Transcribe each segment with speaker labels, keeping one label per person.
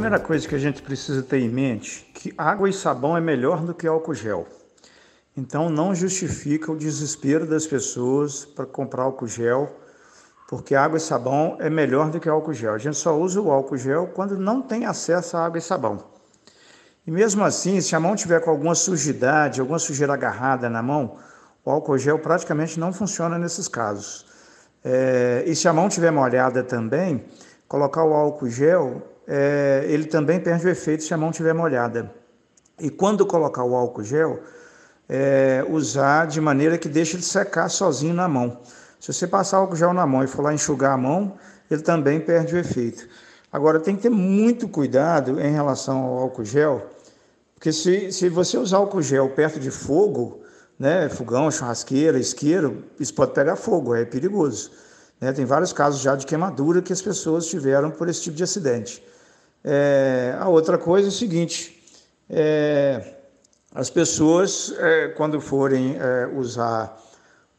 Speaker 1: primeira coisa que a gente precisa ter em mente é que água e sabão é melhor do que álcool gel. Então não justifica o desespero das pessoas para comprar álcool gel, porque água e sabão é melhor do que álcool gel. A gente só usa o álcool gel quando não tem acesso a água e sabão. E mesmo assim, se a mão tiver com alguma sujidade, alguma sujeira agarrada na mão, o álcool gel praticamente não funciona nesses casos. É, e se a mão tiver molhada também, colocar o álcool gel é, ele também perde o efeito se a mão estiver molhada. E quando colocar o álcool gel, é, usar de maneira que deixe ele secar sozinho na mão. Se você passar álcool gel na mão e for lá enxugar a mão, ele também perde o efeito. Agora, tem que ter muito cuidado em relação ao álcool gel, porque se, se você usar álcool gel perto de fogo, né, fogão, churrasqueira, isqueiro, isso pode pegar fogo, é perigoso. Né? Tem vários casos já de queimadura que as pessoas tiveram por esse tipo de acidente. É, a outra coisa é o seguinte: é, as pessoas, é, quando forem é, usar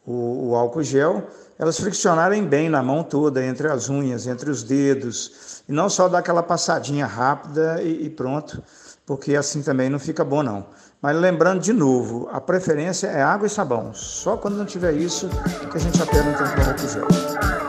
Speaker 1: o, o, álcool gel, elas friccionarem bem na mão toda, entre as unhas, entre os dedos, e não só dar aquela passadinha rápida e, e pronto, porque assim também não fica bom, não. Mas lembrando de novo, a preferência é água e sabão. Só quando não tiver isso é que a gente aperta um álcool gel.